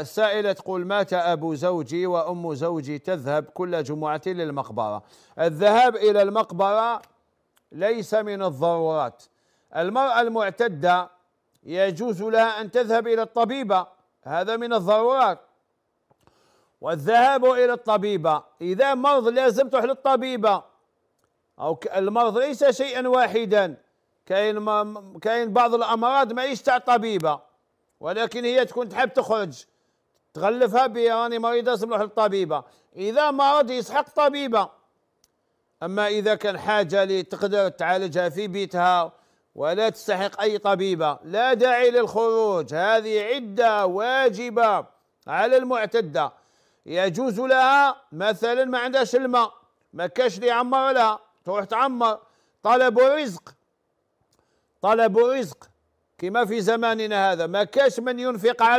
السائلة تقول مات أبو زوجي وأم زوجي تذهب كل جمعة للمقبرة الذهاب إلى المقبرة ليس من الضرورات المرأة المعتدة يجوز لها أن تذهب إلى الطبيبة هذا من الضرورات والذهاب إلى الطبيبة إذا مرض لازم تروح للطبيبة أو المرض ليس شيئا واحدا كاين كاين بعض الأمراض ما يشتع طبيبة ولكن هي تكون تحب تخرج تغلفها باني مريضه لازم للطبيبه اذا مرض يسحق طبيبه اما اذا كان حاجه اللي تقدر تعالجها في بيتها ولا تستحق اي طبيبه لا داعي للخروج هذه عده واجبه على المعتده يجوز لها مثلا ما عندهاش الماء ما كاش اللي يعمر لها تروح تعمر طلب رزق طلب رزق كما في زماننا هذا ما كاش من ينفق على